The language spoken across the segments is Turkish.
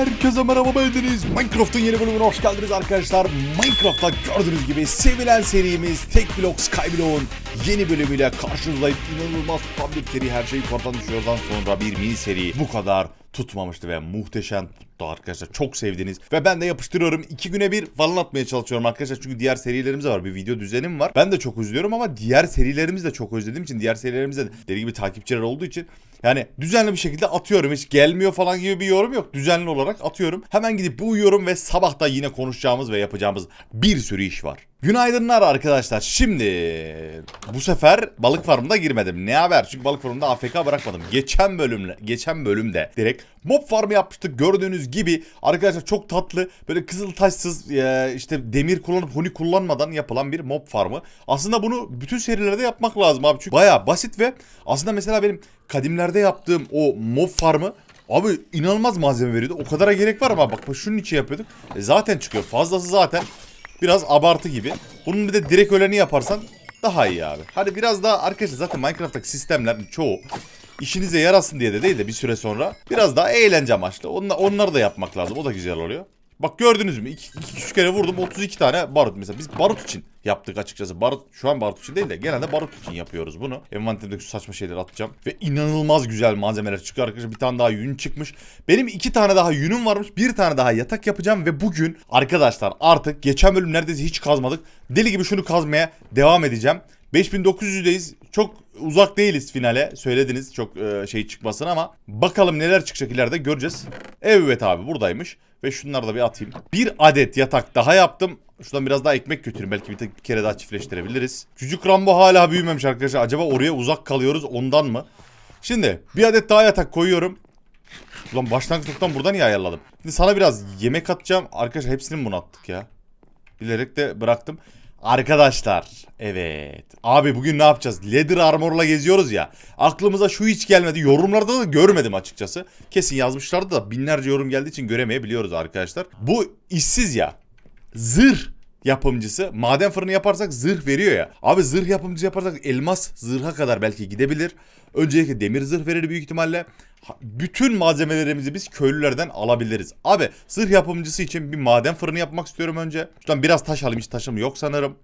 Herkese merhaba ben Deniz. Minecraft'ın yeni bölümüne hoş geldiniz arkadaşlar. Minecraft'ta gördüğünüz gibi sevilen serimiz Tek Blok Skyblock'un yeni bölümüyle karşınızdayım. İnanılmaz tutan bir seri her şeyi yukarıdan düşüyordan sonra bir mini seri bu kadar tutmamıştı ve muhteşem tuttu arkadaşlar. Çok sevdiniz ve ben de yapıştırıyorum. iki güne bir falan atmaya çalışıyorum arkadaşlar. Çünkü diğer serilerimiz var. Bir video düzenim var. Ben de çok üzülüyorum ama diğer serilerimiz de çok özlediğim için diğer serilerimizde de deli gibi takipçiler olduğu için yani düzenli bir şekilde atıyorum. Hiç gelmiyor falan gibi bir yorum yok. Düzenli olarak atıyorum. Hemen gidip bu uyuyorum ve sabah da yine konuşacağımız ve yapacağımız bir sürü iş var. Günaydınlar arkadaşlar. Şimdi bu sefer balık farmına girmedim. Ne haber? Çünkü balık farmında AFK bırakmadım. Geçen bölümle geçen bölümde direkt mob farmı yapmıştık. Gördüğünüz gibi arkadaşlar çok tatlı böyle kızıl taşsız e, işte demir kullanıp huni kullanmadan yapılan bir mob farmı. Aslında bunu bütün serilerde yapmak lazım abi. Çünkü baya basit ve aslında mesela benim kadimlerde yaptığım o mob farmı Abi inanılmaz malzeme veriyordu. O kadara gerek var ama Bak, bak şunun içi yapıyorduk. E, zaten çıkıyor. Fazlası zaten. Biraz abartı gibi. Bunun bir de direkt öleni yaparsan daha iyi abi. hani biraz daha arkadaşlar zaten Minecraft'taki sistemler çoğu işinize yarasın diye de değil de bir süre sonra biraz daha eğlence amaçlı. Onlar, onları da yapmak lazım. O da güzel oluyor. Bak gördünüz mü? 2 3 kere vurdum 32 tane barut. Mesela biz barut için yaptık açıkçası. Barut şu an barut için değil de genelde barut için yapıyoruz bunu. Envanterimdeki saçma şeyler atacağım. Ve inanılmaz güzel malzemeler çıkıyor arkadaşlar. Bir tane daha yün çıkmış. Benim iki tane daha yünüm varmış. Bir tane daha yatak yapacağım ve bugün arkadaşlar artık geçen bölüm neredeyse hiç kazmadık. Deli gibi şunu kazmaya devam edeceğim. 5900'deyiz. Çok uzak değiliz finale. Söylediniz çok e, şey çıkmasın ama bakalım neler çıkacak ileride göreceğiz. Evet abi buradaymış. Ve şunları da bir atayım. Bir adet yatak daha yaptım. Şuradan biraz daha ekmek götüreyim. Belki bir, tek, bir kere daha çiftleştirebiliriz. Küçük Rambo hala büyümemiş arkadaşlar. Acaba oraya uzak kalıyoruz ondan mı? Şimdi bir adet daha yatak koyuyorum. Ulan başlangıçtan buradan niye ayarladım? Şimdi sana biraz yemek atacağım. Arkadaşlar hepsini bunu attık ya? Bilerek de bıraktım. Arkadaşlar evet abi bugün ne yapacağız leather armorla geziyoruz ya aklımıza şu hiç gelmedi yorumlarda da görmedim açıkçası kesin yazmışlardı da binlerce yorum geldiği için göremeyebiliyoruz arkadaşlar bu işsiz ya zırh yapımcısı maden fırını yaparsak zırh veriyor ya. Abi zırh yapımcısı yaparsak elmas zırha kadar belki gidebilir. Öncelikle demir zırh verir büyük ihtimalle. Bütün malzemelerimizi biz köylülerden alabiliriz. Abi zırh yapımcısı için bir maden fırını yapmak istiyorum önce. Şuradan biraz taş alayım hiç taşım yok sanırım.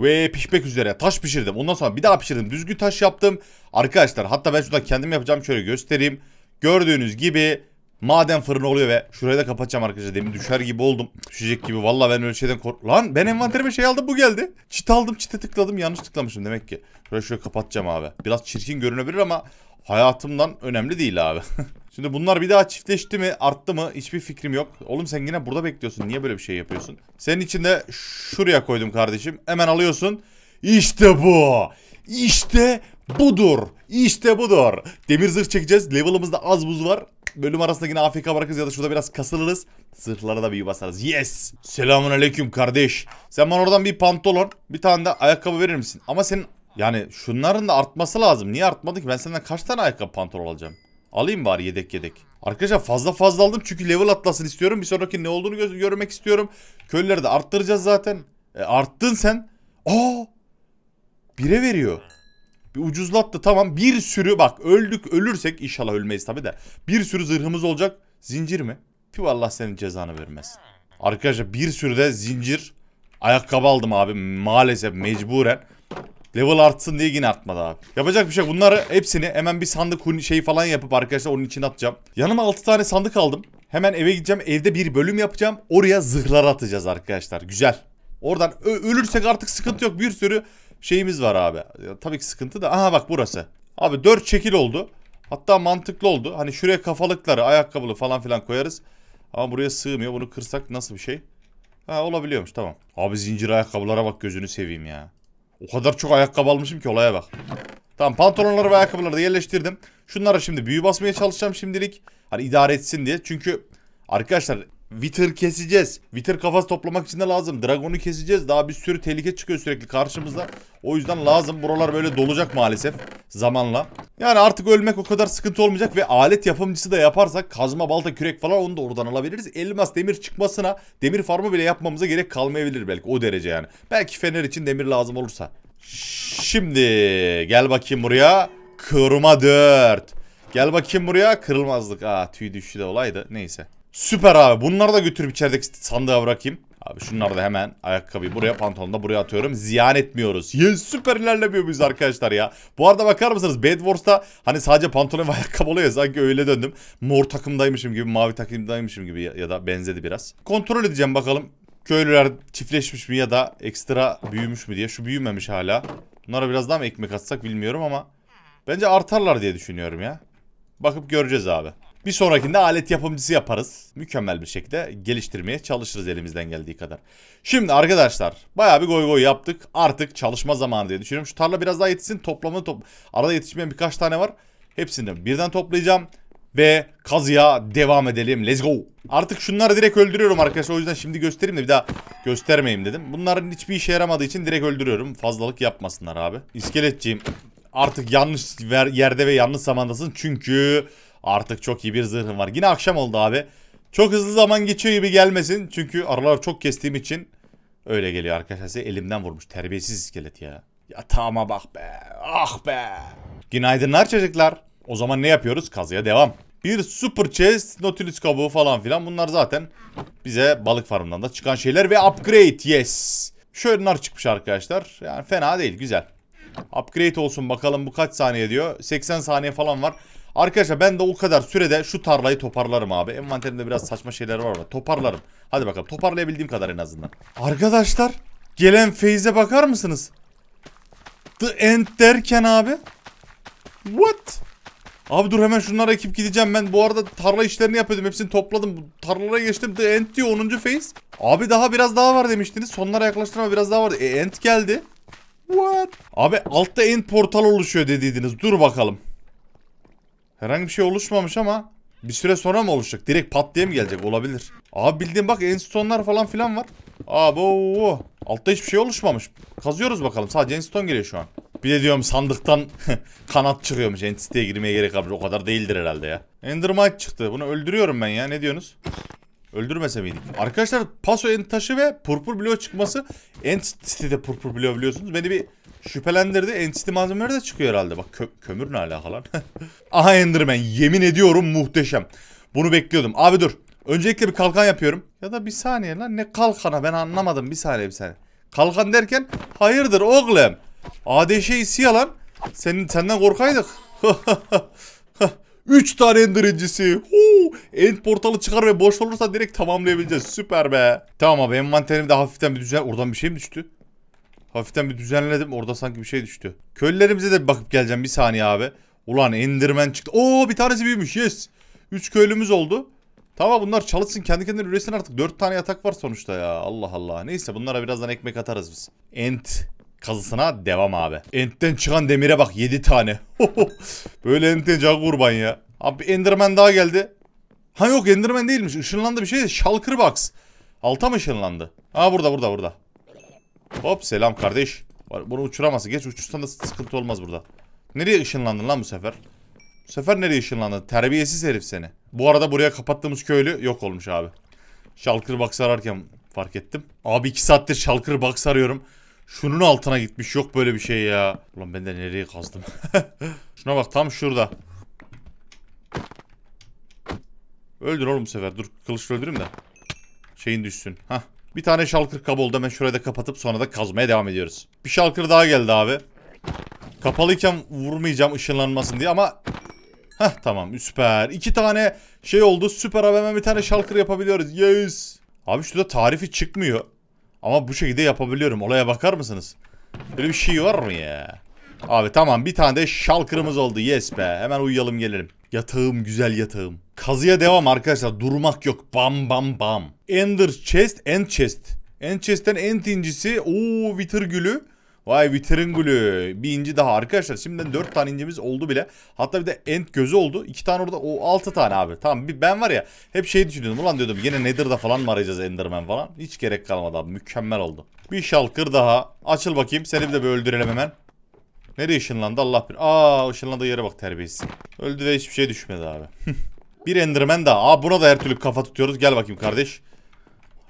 Ve pişmek üzere taş pişirdim. Ondan sonra bir daha pişirdim. Düzgün taş yaptım. Arkadaşlar hatta ben şuradan kendim yapacağım şöyle göstereyim. Gördüğünüz gibi Maden fırını oluyor ve şurayı da kapatacağım arkadaşlar. Demin düşer gibi oldum. Düşecek gibi. Valla ben öyle şeyden kork... Lan ben envanterime şey aldım bu geldi. Çit aldım çite tıkladım. Yanlış tıklamışım demek ki. Şurayı şöyle kapatacağım abi. Biraz çirkin görünebilir ama hayatımdan önemli değil abi. Şimdi bunlar bir daha çiftleşti mi arttı mı hiçbir fikrim yok. Oğlum sen yine burada bekliyorsun. Niye böyle bir şey yapıyorsun? Senin için de şuraya koydum kardeşim. Hemen alıyorsun. İşte bu. İşte budur. İşte budur. Demir zırh çekeceğiz. Level'ımızda az buz var. Bölüm arasında yine AFK bırakırız ya da şurada biraz kasılırız. Sırtlara da bir basarız. Yes. Selamun aleyküm kardeş. Sen bana oradan bir pantolon, bir tane de ayakkabı verir misin? Ama senin yani şunların da artması lazım. Niye artmadı ki? Ben senden kaç tane ayakkabı pantolon alacağım? Alayım bari yedek yedek. Arkadaşlar fazla fazla aldım çünkü level atlasın istiyorum. Bir sonraki ne olduğunu görmek istiyorum. Köylüleri de arttıracağız zaten. E, arttın sen. Aa! Bire veriyor. Bir ucuzlattı tamam bir sürü bak öldük ölürsek inşallah ölmeyiz tabi de. Bir sürü zırhımız olacak. Zincir mi? Tüh Allah senin cezanı vermez. Arkadaşlar bir sürü de zincir ayakkabı aldım abi maalesef mecburen. Level artsın diye yine artmadı abi. Yapacak bir şey bunları hepsini hemen bir sandık şey falan yapıp arkadaşlar onun için atacağım. Yanıma 6 tane sandık aldım. Hemen eve gideceğim. Evde bir bölüm yapacağım. Oraya zırhlar atacağız arkadaşlar. Güzel. Oradan ölürsek artık sıkıntı yok. Bir sürü şeyimiz var abi. tabii ki sıkıntı da. Aha bak burası. Abi 4 çekil oldu. Hatta mantıklı oldu. Hani şuraya kafalıkları, ayakkabılı falan filan koyarız. Ama buraya sığmıyor. Bunu kırsak nasıl bir şey? Ha olabiliyormuş tamam. Abi zincir ayakkabılara bak gözünü seveyim ya. O kadar çok ayakkabı almışım ki olaya bak. Tamam pantolonları ve ayakkabıları da yerleştirdim. Şunlara şimdi büyü basmaya çalışacağım şimdilik. Hani idare etsin diye. Çünkü arkadaşlar Wither keseceğiz. Wither kafası toplamak için de lazım. Dragon'u keseceğiz. Daha bir sürü tehlike çıkıyor sürekli karşımızda. O yüzden lazım. Buralar böyle dolacak maalesef zamanla. Yani artık ölmek o kadar sıkıntı olmayacak ve alet yapımcısı da yaparsak kazma, balta, kürek falan onu da oradan alabiliriz. Elmas demir çıkmasına demir farmı bile yapmamıza gerek kalmayabilir belki o derece yani. Belki fener için demir lazım olursa. Şimdi gel bakayım buraya. Kırma 4. Gel bakayım buraya. Kırılmazlık. Aa tüy düştü de olaydı. Neyse. Süper abi. Bunları da götürüp içerideki sandığa bırakayım. Abi şunları da hemen ayakkabıyı buraya pantolonu da buraya atıyorum. Ziyan etmiyoruz. Yes, süper ilerlemiyor muyuz arkadaşlar ya. Bu arada bakar mısınız Bed Wars'ta hani sadece pantolon ve ayakkabı oluyor ya sanki öyle döndüm. Mor takımdaymışım gibi mavi takımdaymışım gibi ya da benzedi biraz. Kontrol edeceğim bakalım. Köylüler çiftleşmiş mi ya da ekstra büyümüş mü diye. Şu büyümemiş hala. Bunlara biraz daha mı ekmek atsak bilmiyorum ama. Bence artarlar diye düşünüyorum ya. Bakıp göreceğiz abi. Bir sonrakinde alet yapımcısı yaparız. Mükemmel bir şekilde geliştirmeye çalışırız elimizden geldiği kadar. Şimdi arkadaşlar bayağı bir goy goy yaptık. Artık çalışma zamanı diye düşünüyorum. Şu tarla biraz daha yetişsin. Toplamını top... Arada yetişmeyen birkaç tane var. Hepsini birden toplayacağım. Ve kazıya devam edelim. Let's go. Artık şunları direkt öldürüyorum arkadaşlar. O yüzden şimdi göstereyim de bir daha göstermeyeyim dedim. Bunların hiçbir işe yaramadığı için direkt öldürüyorum. Fazlalık yapmasınlar abi. İskeletçiyim. Artık yanlış yerde ve yanlış zamandasın. Çünkü Artık çok iyi bir zırhım var. Yine akşam oldu abi. Çok hızlı zaman geçiyor gibi gelmesin. Çünkü aralar çok kestiğim için öyle geliyor arkadaşlar. Size elimden vurmuş. Terbiyesiz iskelet ya. Yatağıma bak ah be. Ah be. Günaydınlar çocuklar. O zaman ne yapıyoruz? Kazıya devam. Bir super chest, nautilus kabuğu falan filan. Bunlar zaten bize balık farmından da çıkan şeyler ve upgrade. Yes. Şöyle nar çıkmış arkadaşlar. Yani fena değil. Güzel. Upgrade olsun bakalım bu kaç saniye diyor. 80 saniye falan var. Arkadaşlar ben de o kadar sürede şu tarlayı toparlarım abi. Envanterimde biraz saçma şeyler var ama toparlarım. Hadi bakalım toparlayabildiğim kadar en azından. Arkadaşlar gelen feyze bakar mısınız? The end derken abi. What? Abi dur hemen şunlara ekip gideceğim ben. Bu arada tarla işlerini yapıyordum. Hepsini topladım. Tarlalara geçtim. The end diyor 10. phase. Abi daha biraz daha var demiştiniz. Sonlara yaklaştım ama biraz daha vardı. E end geldi. What? Abi altta end portal oluşuyor dediydiniz. Dur bakalım. Herhangi bir şey oluşmamış ama bir süre sonra mı oluşacak? Direkt pat diye mi gelecek? Olabilir. Abi bildiğin bak enstonlar falan filan var. Abi ooo. Altta hiçbir şey oluşmamış. Kazıyoruz bakalım. Sadece enston geliyor şu an. Bir de diyorum sandıktan kanat çıkıyormuş. Entity'ye girmeye gerek kalmış. O kadar değildir herhalde ya. Endermite çıktı. Bunu öldürüyorum ben ya. Ne diyorsunuz? Öldürmese miydik? Arkadaşlar paso ent taşı ve purpur bloğu çıkması Entity'de purpur bloğu biliyorsunuz. Beni bir Şüphelendirdi. Entity malzemeleri de çıkıyor herhalde. Bak kö kömür ne alakalı? Aha Enderman. Yemin ediyorum muhteşem. Bunu bekliyordum. Abi dur. Öncelikle bir kalkan yapıyorum. Ya da bir saniye lan ne kalkana ben anlamadım. Bir saniye bir saniye. Kalkan derken hayırdır oğlum. ADŞ'yi siyah lan. Senin, senden korkaydık. 3 tane ender incisi. Huu. End portalı çıkar ve boş olursa direkt tamamlayabileceğiz. Süper be. Tamam abi envanterimi de hafiften bir düzen. Oradan bir şey mi düştü? Hafiften bir düzenledim. Orada sanki bir şey düştü. Köylülerimize de bakıp geleceğim bir saniye abi. Ulan endirmen çıktı. Oo bir tanesi büyümüş. Yes. Üç köylümüz oldu. Tamam bunlar çalışsın kendi kendine üresin artık. dört tane yatak var sonuçta ya. Allah Allah. Neyse bunlara birazdan ekmek atarız biz. Ent kazısına devam abi. Ent'ten çıkan demire bak yedi tane. Böyle enten can kurban ya. Abi endirmen daha geldi. Ha yok endirmen değilmiş. Işınlandı bir şey. Shulker Box. Alta mı ışınlandı? Aa burada burada burada. Hop selam kardeş. Bunu uçuramazsın. Geç uçursan da sıkıntı olmaz burada. Nereye ışınlandın lan bu sefer? Bu sefer nereye ışınlandın? Terbiyesiz herif seni. Bu arada buraya kapattığımız köylü yok olmuş abi. Şalkır box ararken fark ettim. Abi 2 saattir şalkır box arıyorum. Şunun altına gitmiş. Yok böyle bir şey ya. Ulan ben de nereye kazdım. Şuna bak tam şurada. Öldür oğlum bu sefer. Dur kılıçla öldüreyim de. Şeyin düşsün. Hah. Bir tane şalkır kabı oldu. Hemen şurayı da kapatıp sonra da kazmaya devam ediyoruz. Bir şalkır daha geldi abi. Kapalıyken vurmayacağım ışınlanmasın diye ama... Heh tamam süper. İki tane şey oldu. Süper abi hemen bir tane şalkır yapabiliyoruz. Yes. Abi şurada tarifi çıkmıyor. Ama bu şekilde yapabiliyorum. Olaya bakar mısınız? Böyle bir şey var mı ya? Abi tamam bir tane de şalkırımız oldu. Yes be. Hemen uyuyalım gelelim. Yatağım güzel yatağım. Kazıya devam arkadaşlar. Durmak yok. Bam bam bam. Ender chest, end chest. End chest'ten end incisi. Ooo Wither gülü. Vay Wither'ın gülü. Bir inci daha arkadaşlar. Şimdiden 4 tane incimiz oldu bile. Hatta bir de end gözü oldu. 2 tane orada. O 6 tane abi. Tamam bir, ben var ya hep şey düşünüyordum. Ulan diyordum yine Nether'da falan mı arayacağız Enderman falan. Hiç gerek kalmadı abi. Mükemmel oldu. Bir şalkır daha. Açıl bakayım. Seni bir de bir öldürelim hemen. Nereye ışınlandı Allah bir Aa ışınlandığı yere bak terbiyesiz. Öldü ve hiçbir şey düşmedi abi. Bir enderman daha. Aa buna da her türlü kafa tutuyoruz. Gel bakayım kardeş.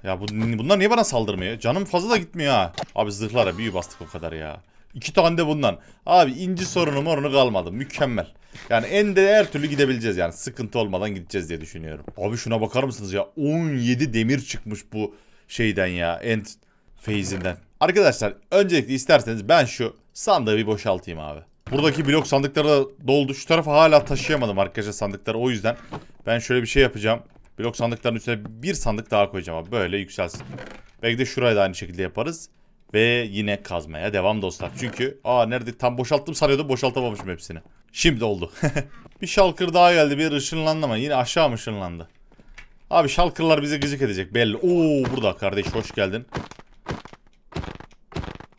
Ya bu, bunlar niye bana saldırmıyor? Canım fazla da gitmiyor ha. Abi zırhlara büyü bastık o kadar ya. İki tane de bundan. Abi inci sorunu morunu kalmadı. Mükemmel. Yani en de her türlü gidebileceğiz yani. Sıkıntı olmadan gideceğiz diye düşünüyorum. Abi şuna bakar mısınız ya? 17 demir çıkmış bu şeyden ya. End feyzinden. Arkadaşlar öncelikle isterseniz ben şu sandığı bir boşaltayım abi. Buradaki blok sandıkları da doldu. Şu tarafa hala taşıyamadım arkadaşlar sandıkları. O yüzden ben şöyle bir şey yapacağım. Blok sandıkların üstüne bir sandık daha koyacağım abi. Böyle yükselsin. Belki de şuraya da aynı şekilde yaparız. Ve yine kazmaya devam dostlar. Çünkü aa nerede tam boşalttım sanıyordum boşaltamamışım hepsini. Şimdi oldu. bir şalkır daha geldi bir ışınlandı ama yine aşağı mı ışınlandı? Abi şalkırlar bize gıcık edecek belli. Oo burada kardeş hoş geldin.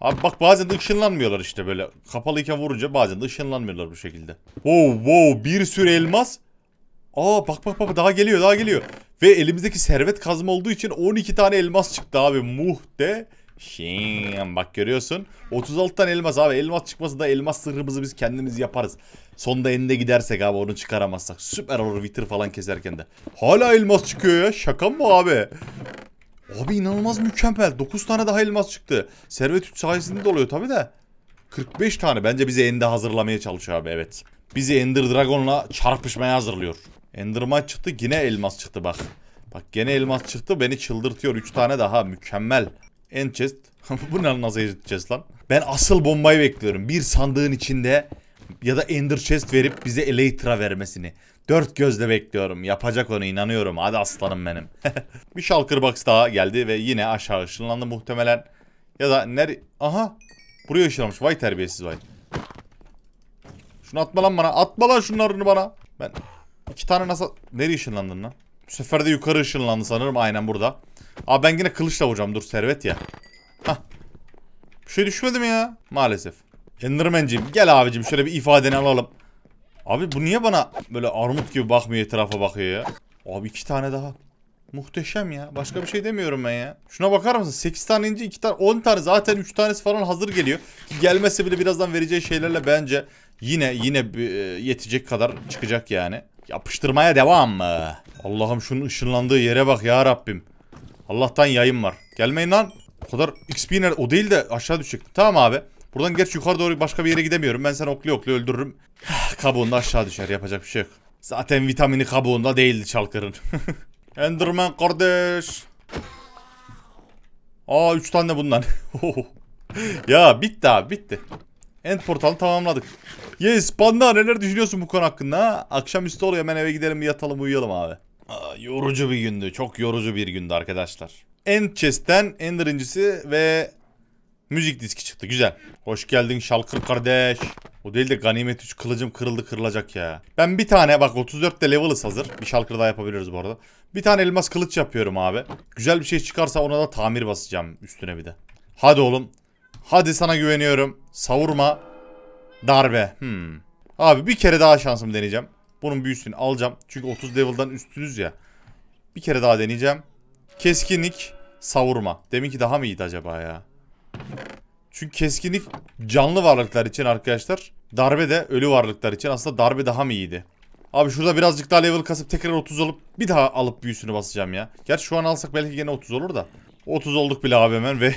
Abi bak bazen de ışınlanmıyorlar işte böyle. Kapalıyken vurunca bazen de ışınlanmıyorlar bu şekilde. Wow wow bir sürü elmas. Aa bak bak bak daha geliyor daha geliyor. Ve elimizdeki servet kazma olduğu için 12 tane elmas çıktı abi. Muhte. Şim, bak görüyorsun. 36 tane elmas abi. Elmas çıkması da elmas sırrımızı biz kendimiz yaparız. Sonda eninde gidersek abi onu çıkaramazsak. Süper olur vitir falan keserken de. Hala elmas çıkıyor ya. Şaka mı abi? Abi inanılmaz mükemmel. 9 tane daha elmas çıktı. Servet 3 sayesinde de oluyor tabi de. 45 tane. Bence bizi Ende hazırlamaya çalışıyor abi evet. Bizi Ender Dragon'la çarpışmaya hazırlıyor. Enderman çıktı yine elmas çıktı bak. Bak gene elmas çıktı beni çıldırtıyor. 3 tane daha mükemmel. End chest. Bu ne nasıl edeceğiz lan? Ben asıl bombayı bekliyorum. Bir sandığın içinde ya da Ender Chest verip bize Elytra vermesini. Dört gözle bekliyorum. Yapacak onu inanıyorum. Hadi aslanım benim. bir shulker box daha geldi ve yine aşağı ışınlandı muhtemelen. Ya da nere... Aha. Buraya ışınlamış. Vay terbiyesiz vay. Şunu atma lan bana. Atma lan şunlarını bana. Ben iki tane nasıl... Nereye ışınlandın lan? Bu sefer de yukarı ışınlandı sanırım. Aynen burada. Abi ben yine kılıçla vuracağım. Dur servet ya. Hah. Bir şey düşmedi mi ya? Maalesef. Enderman'cim gel abicim şöyle bir ifadeni alalım. Abi bu niye bana böyle armut gibi bakmıyor etrafa bakıyor ya? Abi iki tane daha. Muhteşem ya. Başka bir şey demiyorum ben ya. Şuna bakar mısın? 8 tane ince 2 tane 10 tane zaten 3 tanesi falan hazır geliyor. Ki gelmezse bile birazdan vereceği şeylerle bence yine yine e, yetecek kadar çıkacak yani. Yapıştırmaya devam mı? Allah'ım şunun ışınlandığı yere bak ya Rabbim. Allah'tan yayım var. Gelmeyin lan. O kadar XP O değil de aşağı düşecektim. Tamam abi. Buradan gerçi yukarı doğru başka bir yere gidemiyorum. Ben sen oklu oklu öldürürüm. Ah, kabuğunda aşağı düşer. Yapacak bir şey yok. Zaten vitamini kabuğunda değildi Çalkır'ın. Enderman kardeş. Aa 3 tane bundan. ya bitti abi bitti. End portalı tamamladık. Yes Panda neler düşünüyorsun bu konu hakkında? Ha? Akşamüstü oluyor hemen eve gidelim yatalım uyuyalım abi. Aa, yorucu bir gündü. Çok yorucu bir gündü arkadaşlar. End chest'ten Ender incisi ve Müzik diski çıktı güzel. Hoş geldin Şalkır kardeş. O değil de ganimet 3 kılıcım kırıldı kırılacak ya. Ben bir tane bak 34'te level'ız hazır. Bir şalkır daha yapabiliriz bu arada. Bir tane elmas kılıç yapıyorum abi. Güzel bir şey çıkarsa ona da tamir basacağım üstüne bir de. Hadi oğlum. Hadi sana güveniyorum. Savurma. Darbe. Hmm. Abi bir kere daha şansımı deneyeceğim. Bunun büyüsünü alacağım. Çünkü 30 level'dan üstünüz ya. Bir kere daha deneyeceğim. Keskinlik. Savurma. Deminki daha mı iyiydi acaba ya? Çünkü keskinlik canlı varlıklar için arkadaşlar. Darbe de ölü varlıklar için. Aslında darbe daha mı iyiydi? Abi şurada birazcık daha level kasıp tekrar 30 alıp bir daha alıp büyüsünü basacağım ya. Gerçi şu an alsak belki yine 30 olur da. 30 olduk bile abi hemen ve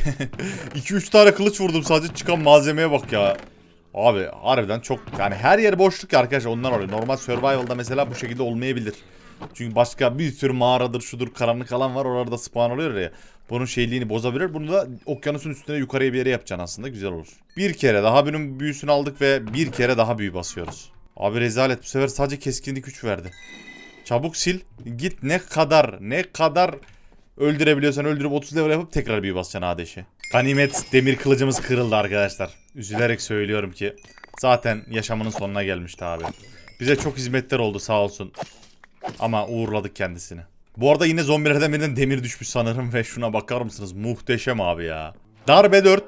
2-3 tane kılıç vurdum sadece çıkan malzemeye bak ya. Abi harbiden çok yani her yer boşluk ya arkadaşlar ondan oluyor. Normal survival'da mesela bu şekilde olmayabilir. Çünkü başka bir sürü mağaradır şudur karanlık alan var oralarda spawn oluyor ya. Bunun şeyliğini bozabilir. Bunu da okyanusun üstüne yukarıya bir yere yapacaksın aslında. Güzel olur. Bir kere daha bunun büyüsünü aldık ve bir kere daha büyü basıyoruz. Abi rezalet. Bu sefer sadece keskinlik 3 verdi. Çabuk sil. Git ne kadar ne kadar öldürebiliyorsan öldürüp 30 level yapıp tekrar büyü basacaksın Adeş'e. Ganimet demir kılıcımız kırıldı arkadaşlar. Üzülerek söylüyorum ki zaten yaşamının sonuna gelmişti abi. Bize çok hizmetler oldu sağ olsun. Ama uğurladık kendisini. Bu arada yine zombilerden birinden demir düşmüş sanırım ve şuna bakar mısınız? Muhteşem abi ya. Darbe 4,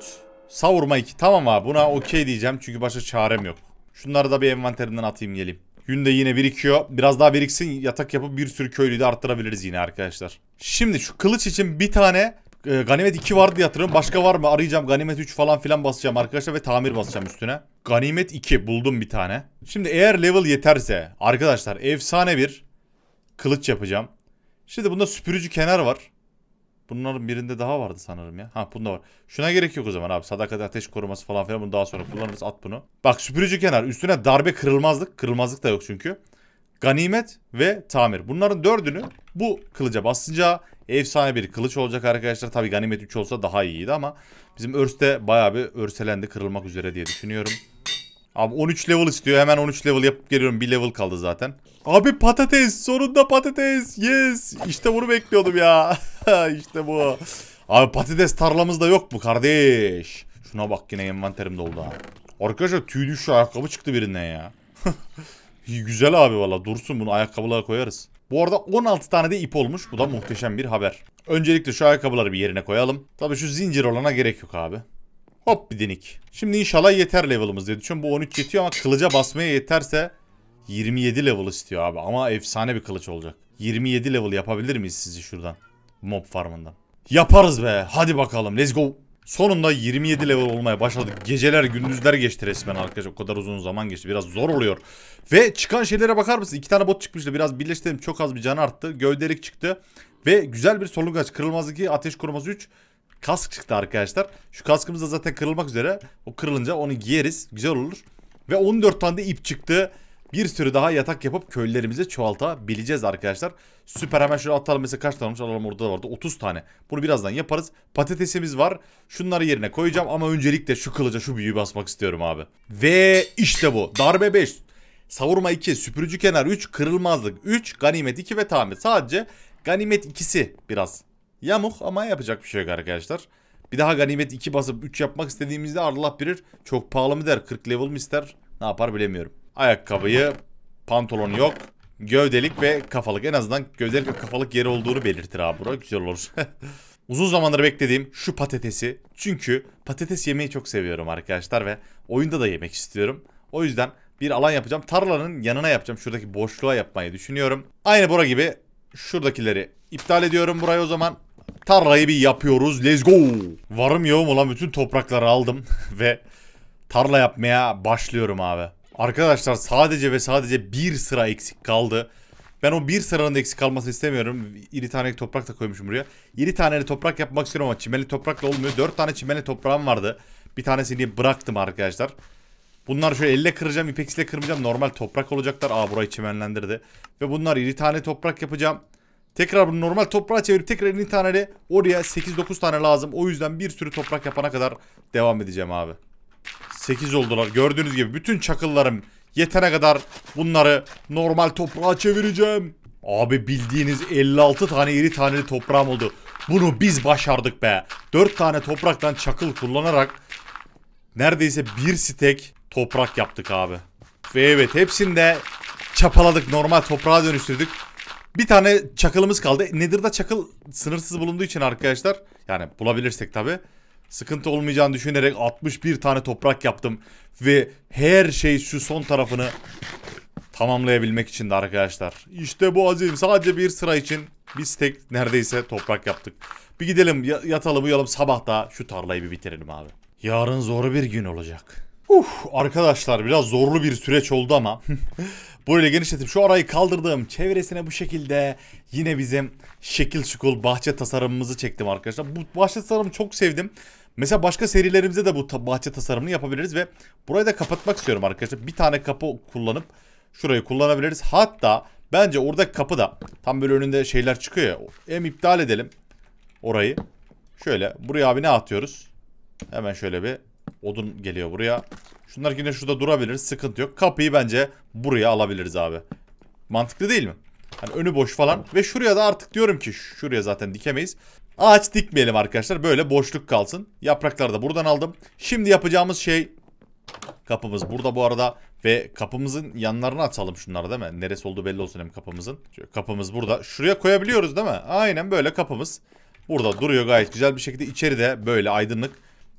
savurma 2. Tamam abi buna okey diyeceğim çünkü başka çarem yok. Şunları da bir envanterimden atayım geleyim. Gün de yine birikiyor. Biraz daha biriksin yatak yapıp bir sürü köylüyü de arttırabiliriz yine arkadaşlar. Şimdi şu kılıç için bir tane e, ganimet 2 vardı yatırım. Başka var mı? Arayacağım ganimet 3 falan filan basacağım arkadaşlar ve tamir basacağım üstüne. Ganimet 2 buldum bir tane. Şimdi eğer level yeterse arkadaşlar efsane bir kılıç yapacağım. Şimdi bunda süpürücü kenar var. Bunların birinde daha vardı sanırım ya. Ha bunda var. Şuna gerek yok o zaman abi. Sadakat ateş koruması falan filan bunu daha sonra kullanırız. At bunu. Bak süpürücü kenar. Üstüne darbe kırılmazlık. Kırılmazlık da yok çünkü. Ganimet ve tamir. Bunların dördünü bu kılıca basınca efsane bir kılıç olacak arkadaşlar. Tabi ganimet 3 olsa daha iyiydi ama bizim örste bayağı bir örselendi kırılmak üzere diye düşünüyorum. Abi 13 level istiyor. Hemen 13 level yapıp geliyorum. Bir level kaldı zaten. Abi patates. Sonunda patates. Yes. İşte bunu bekliyordum ya. işte bu. Abi patates tarlamız da yok mu kardeş? Şuna bak yine envanterim doldu ha. Arkadaşlar tüy düştü ayakkabı çıktı birinden ya. Güzel abi valla dursun bunu ayakkabılara koyarız. Bu arada 16 tane de ip olmuş. Bu da muhteşem bir haber. Öncelikle şu ayakkabıları bir yerine koyalım. Tabii şu zincir olana gerek yok abi. Hop bir denik. Şimdi inşallah yeter level'ımız dedi çünkü Bu 13 yetiyor ama kılıca basmaya yeterse 27 level istiyor abi. Ama efsane bir kılıç olacak. 27 level yapabilir miyiz sizi şuradan? Mob farmından. Yaparız be. Hadi bakalım. Let's go. Sonunda 27 level olmaya başladık. Geceler gündüzler geçti resmen arkadaşlar. O kadar uzun zaman geçti. Biraz zor oluyor. Ve çıkan şeylere bakar mısın? İki tane bot çıkmıştı. Biraz birleştirdim. Çok az bir can arttı. Gövdelik çıktı. Ve güzel bir solungaç. Kırılmazlık 2, ateş koruması 3 kask çıktı arkadaşlar. Şu kaskımız da zaten kırılmak üzere. O kırılınca onu giyeriz. Güzel olur. Ve 14 tane de ip çıktı. Bir sürü daha yatak yapıp köylerimizi çoğaltabileceğiz arkadaşlar. Süper hemen şöyle atalım. Mesela kaç tane olmuş alalım orada vardı. 30 tane. Bunu birazdan yaparız. Patatesimiz var. Şunları yerine koyacağım ama öncelikle şu kılıca şu büyüyü basmak istiyorum abi. Ve işte bu. Darbe 5. Savurma 2, süpürücü kenar 3, kırılmazlık 3, ganimet 2 ve tamir. Sadece ganimet ikisi biraz Yamuk ama yapacak bir şey yok arkadaşlar. Bir daha ganimet 2 basıp 3 yapmak istediğimizde Allah bilir. Çok pahalı mı der 40 level mi ister ne yapar bilemiyorum. Ayakkabıyı pantolon yok. Gövdelik ve kafalık en azından gövdelik ve kafalık yeri olduğunu belirtir abi bura güzel olur. Uzun zamandır beklediğim şu patatesi. Çünkü patates yemeyi çok seviyorum arkadaşlar ve oyunda da yemek istiyorum. O yüzden bir alan yapacağım. Tarlanın yanına yapacağım. Şuradaki boşluğa yapmayı düşünüyorum. Aynı bura gibi şuradakileri iptal ediyorum burayı o zaman. Tarlayı bir yapıyoruz. Let's go. Varım yoğum olan bütün toprakları aldım ve tarla yapmaya başlıyorum abi. Arkadaşlar sadece ve sadece bir sıra eksik kaldı. Ben o bir sıranın eksik kalması istemiyorum. İri tane toprak da koymuşum buraya. İri tane toprak yapmak istiyorum ama çimenli toprakla olmuyor. Dört tane çimenli toprağım vardı. Bir tanesini bıraktım arkadaşlar. Bunlar şöyle elle kıracağım, ipeksiyle kırmayacağım. Normal toprak olacaklar. Aa burayı çimenlendirdi. Ve bunlar iri tane toprak yapacağım. Tekrar bunu normal toprağa çevirip tekrar tane de oraya 8-9 tane lazım. O yüzden bir sürü toprak yapana kadar devam edeceğim abi. 8 oldular. Gördüğünüz gibi bütün çakıllarım yetene kadar bunları normal toprağa çevireceğim. Abi bildiğiniz 56 tane iri taneli toprağım oldu. Bunu biz başardık be. 4 tane topraktan çakıl kullanarak neredeyse bir stek toprak yaptık abi. Ve evet hepsini de çapaladık normal toprağa dönüştürdük. Bir tane çakılımız kaldı. Nedir de çakıl sınırsız bulunduğu için arkadaşlar. Yani bulabilirsek tabi. Sıkıntı olmayacağını düşünerek 61 tane toprak yaptım. Ve her şey şu son tarafını tamamlayabilmek için de arkadaşlar. İşte bu azim. Sadece bir sıra için biz tek neredeyse toprak yaptık. Bir gidelim yatalım uyalım sabah da şu tarlayı bir bitirelim abi. Yarın zor bir gün olacak. Uf, arkadaşlar biraz zorlu bir süreç oldu ama Böyle genişletip şu arayı kaldırdım. Çevresine bu şekilde yine bizim şekil şukul bahçe tasarımımızı çektim arkadaşlar. Bu bahçe tasarımı çok sevdim. Mesela başka serilerimize de bu bahçe tasarımını yapabiliriz ve burayı da kapatmak istiyorum arkadaşlar. Bir tane kapı kullanıp şurayı kullanabiliriz. Hatta bence orada kapı da tam böyle önünde şeyler çıkıyor ya. Hem iptal edelim orayı. Şöyle buraya abi ne atıyoruz? Hemen şöyle bir Odun geliyor buraya. Şunlar yine şurada durabilir. Sıkıntı yok. Kapıyı bence buraya alabiliriz abi. Mantıklı değil mi? Hani önü boş falan. Ve şuraya da artık diyorum ki şuraya zaten dikemeyiz. Ağaç dikmeyelim arkadaşlar. Böyle boşluk kalsın. Yaprakları da buradan aldım. Şimdi yapacağımız şey kapımız burada bu arada. Ve kapımızın yanlarına atalım şunları değil mi? Neresi olduğu belli olsun hem kapımızın. kapımız burada. Şuraya koyabiliyoruz değil mi? Aynen böyle kapımız. Burada duruyor gayet güzel bir şekilde. içeri de böyle aydınlık.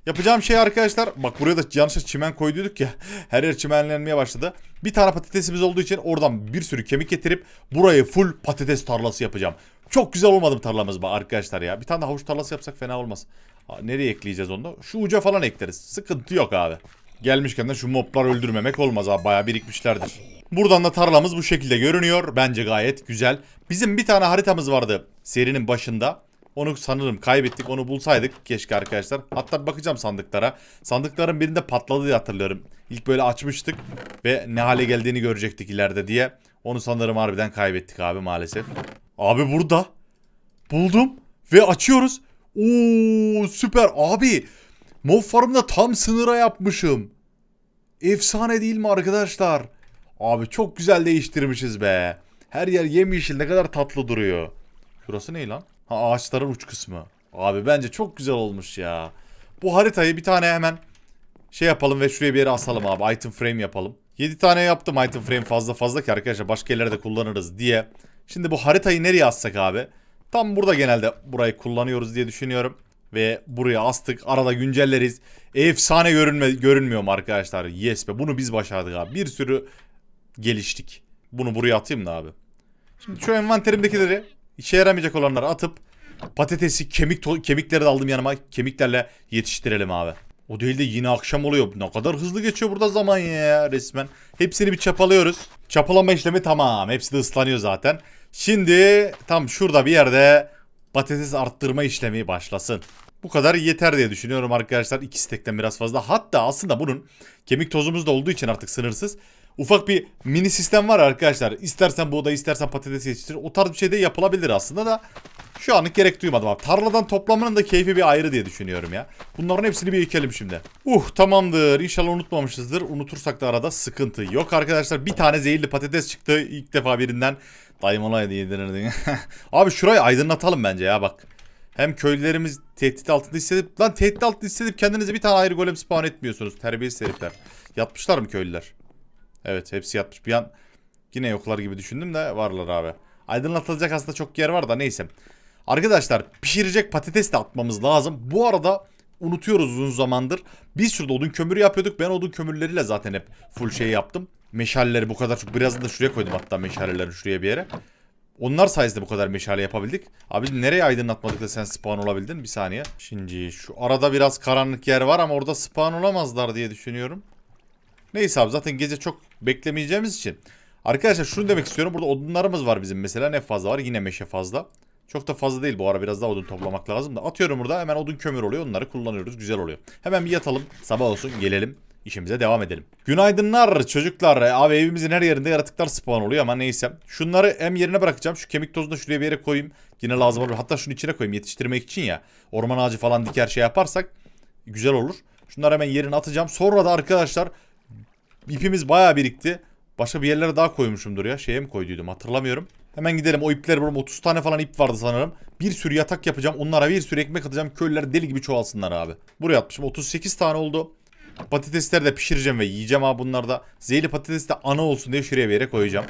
Yapacağım şey arkadaşlar bak buraya da yanlışlıkla çimen koyduyduk ya her yer çimenlenmeye başladı. Bir tane patatesimiz olduğu için oradan bir sürü kemik getirip burayı full patates tarlası yapacağım. Çok güzel olmadı bu tarlamız be arkadaşlar ya. Bir tane de havuç tarlası yapsak fena olmaz. Nereye ekleyeceğiz onu Şu uca falan ekleriz. Sıkıntı yok abi. Gelmişken de şu moblar öldürmemek olmaz abi. Baya birikmişlerdir. Buradan da tarlamız bu şekilde görünüyor. Bence gayet güzel. Bizim bir tane haritamız vardı serinin başında. Onu sanırım kaybettik. Onu bulsaydık keşke arkadaşlar. Hatta bakacağım sandıklara. Sandıkların birinde patladı diye hatırlıyorum. İlk böyle açmıştık ve ne hale geldiğini görecektik ileride diye. Onu sanırım harbiden kaybettik abi maalesef. Abi burada. Buldum ve açıyoruz. Oo süper abi. Mob farmda tam sınıra yapmışım. Efsane değil mi arkadaşlar? Abi çok güzel değiştirmişiz be. Her yer yemyeşil ne kadar tatlı duruyor. Şurası ne lan? Ha, ağaçların uç kısmı. Abi bence çok güzel olmuş ya. Bu haritayı bir tane hemen şey yapalım ve şuraya bir yere asalım abi. Item frame yapalım. 7 tane yaptım item frame fazla fazla ki arkadaşlar başka yerlerde kullanırız diye. Şimdi bu haritayı nereye assak abi? Tam burada genelde burayı kullanıyoruz diye düşünüyorum. Ve buraya astık. Arada güncelleriz. Efsane görünme, görünmüyor mu arkadaşlar? Yes be bunu biz başardık abi. Bir sürü geliştik. Bunu buraya atayım da abi. Şimdi şu envanterimdekileri İşe yaramayacak olanları atıp patatesi kemik kemikleri de aldım yanıma. Kemiklerle yetiştirelim abi. O değil de yine akşam oluyor. Ne kadar hızlı geçiyor burada zaman ya resmen. Hepsini bir çapalıyoruz. Çapalama işlemi tamam. Hepsi de ıslanıyor zaten. Şimdi tam şurada bir yerde patates arttırma işlemi başlasın. Bu kadar yeter diye düşünüyorum arkadaşlar. İki stekten biraz fazla. Hatta aslında bunun kemik tozumuz da olduğu için artık sınırsız ufak bir mini sistem var arkadaşlar. İstersen buğday istersen patates yetiştir. O tarz bir şey de yapılabilir aslında da şu anlık gerek duymadım abi. Tarladan toplamanın da keyfi bir ayrı diye düşünüyorum ya. Bunların hepsini bir ekelim şimdi. Uh tamamdır. İnşallah unutmamışızdır. Unutursak da arada sıkıntı yok arkadaşlar. Bir tane zehirli patates çıktı. ilk defa birinden. Dayım ona yedirirdin. abi şurayı aydınlatalım bence ya bak. Hem köylülerimiz tehdit altında hissedip... Lan tehdit altında hissedip kendinize bir tane ayrı golem spawn etmiyorsunuz. Terbiyesiz herifler. Yatmışlar mı köylüler? Evet hepsi yatmış. Bir an yine yoklar gibi düşündüm de varlar abi. Aydınlatılacak aslında çok yer var da neyse. Arkadaşlar pişirecek patates de atmamız lazım. Bu arada unutuyoruz uzun zamandır. Biz şurada odun kömürü yapıyorduk. Ben odun kömürleriyle zaten hep full şey yaptım. Meşaleleri bu kadar çok. Biraz da şuraya koydum hatta meşaleleri şuraya bir yere. Onlar sayesinde bu kadar meşale yapabildik. Abi nereye aydınlatmadık da sen spawn olabildin? Bir saniye. Şimdi şu arada biraz karanlık yer var ama orada spawn olamazlar diye düşünüyorum. Neyse abi zaten gece çok beklemeyeceğimiz için. Arkadaşlar şunu demek istiyorum. Burada odunlarımız var bizim mesela. Ne fazla var? Yine meşe fazla. Çok da fazla değil bu ara biraz daha odun toplamak lazım da. Atıyorum burada hemen odun kömür oluyor. Onları kullanıyoruz. Güzel oluyor. Hemen bir yatalım. Sabah olsun gelelim. İşimize devam edelim. Günaydınlar çocuklar. Abi evimizin her yerinde yaratıklar spawn oluyor ama neyse. Şunları hem yerine bırakacağım. Şu kemik tozunu da şuraya bir yere koyayım. Yine lazım olur. Hatta şunu içine koyayım yetiştirmek için ya. Orman ağacı falan diker şey yaparsak güzel olur. Şunları hemen yerine atacağım. Sonra da arkadaşlar İpimiz bayağı birikti. Başka bir yerlere daha koymuşumdur ya. Şeye mi koyduydum hatırlamıyorum. Hemen gidelim o ipler bulalım. 30 tane falan ip vardı sanırım. Bir sürü yatak yapacağım. Onlara bir sürü ekmek atacağım. Köylüler deli gibi çoğalsınlar abi. Buraya atmışım. 38 tane oldu. Patatesleri de pişireceğim ve yiyeceğim abi bunlar da. Zehirli patates de ana olsun diye şuraya bir yere koyacağım.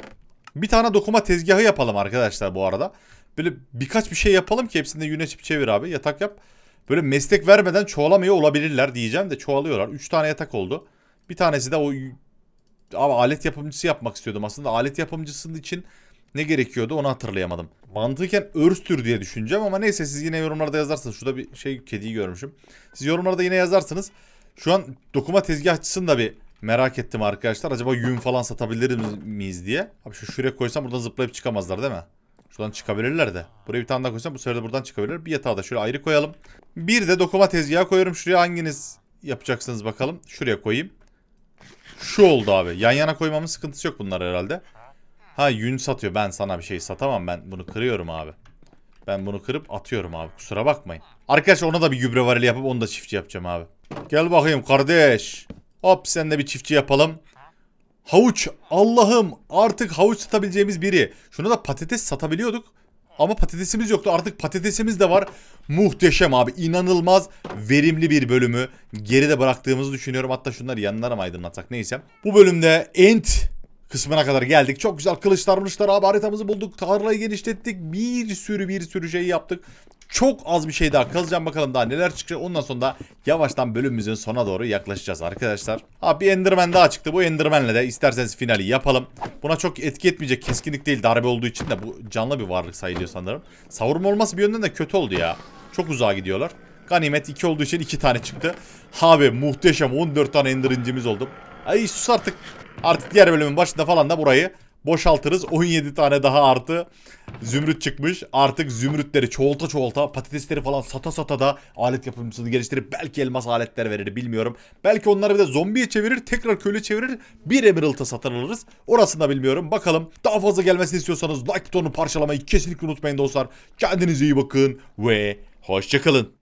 Bir tane dokuma tezgahı yapalım arkadaşlar bu arada. Böyle birkaç bir şey yapalım ki hepsini de yüne çevir abi. Yatak yap. Böyle meslek vermeden çoğalamıyor olabilirler diyeceğim de çoğalıyorlar. 3 tane yatak oldu. Bir tanesi de o ama alet yapımcısı yapmak istiyordum aslında. Alet yapımcısının için ne gerekiyordu onu hatırlayamadım. Mantıken örstür diye düşüneceğim ama neyse siz yine yorumlarda yazarsınız. Şurada bir şey kediyi görmüşüm. Siz yorumlarda yine yazarsınız. Şu an dokuma tezgahçısını da bir merak ettim arkadaşlar. Acaba yün falan satabilir miyiz diye. Abi şu şuraya koysam buradan zıplayıp çıkamazlar değil mi? Şuradan çıkabilirler de. Buraya bir tane daha koysam bu sefer de buradan çıkabilirler. Bir yatağı da şöyle ayrı koyalım. Bir de dokuma tezgahı koyuyorum. Şuraya hanginiz yapacaksınız bakalım. Şuraya koyayım. Şu oldu abi. Yan yana koymamın sıkıntısı yok bunlar herhalde. Ha yün satıyor. Ben sana bir şey satamam. Ben bunu kırıyorum abi. Ben bunu kırıp atıyorum abi. Kusura bakmayın. Arkadaşlar ona da bir gübre varili yapıp onu da çiftçi yapacağım abi. Gel bakayım kardeş. Hop sen de bir çiftçi yapalım. Havuç. Allah'ım artık havuç satabileceğimiz biri. Şuna da patates satabiliyorduk. Ama patatesimiz yoktu. Artık patatesimiz de var. Muhteşem abi. İnanılmaz verimli bir bölümü geride bıraktığımızı düşünüyorum. Hatta şunları yanlara mı aydınlatsak neyse. Bu bölümde Ent kısmına kadar geldik. Çok güzel kılıçlar mılıçlar abi haritamızı bulduk. Tarlayı genişlettik. Bir sürü bir sürü şey yaptık. Çok az bir şey daha kazacağım bakalım daha neler çıkacak. Ondan sonra da yavaştan bölümümüzün sona doğru yaklaşacağız arkadaşlar. Abi bir Enderman daha çıktı. Bu Enderman'le de isterseniz finali yapalım. Buna çok etki etmeyecek. Keskinlik değil darbe olduğu için de bu canlı bir varlık sayılıyor sanırım. Savurma olması bir yönden de kötü oldu ya. Çok uzağa gidiyorlar. Ganimet 2 olduğu için 2 tane çıktı. Abi muhteşem 14 tane Ender oldu. Ay sus artık. Artık diğer bölümün başında falan da burayı boşaltırız. 17 tane daha artı zümrüt çıkmış. Artık zümrütleri çoğalta çoğalta patatesleri falan sata sata da alet yapımcısını geliştirip belki elmas aletler verir bilmiyorum. Belki onları bir de zombiye çevirir tekrar köle çevirir bir emerald'a satın alırız. Orasını da bilmiyorum. Bakalım daha fazla gelmesini istiyorsanız like butonunu parçalamayı kesinlikle unutmayın dostlar. Kendinize iyi bakın ve hoşçakalın.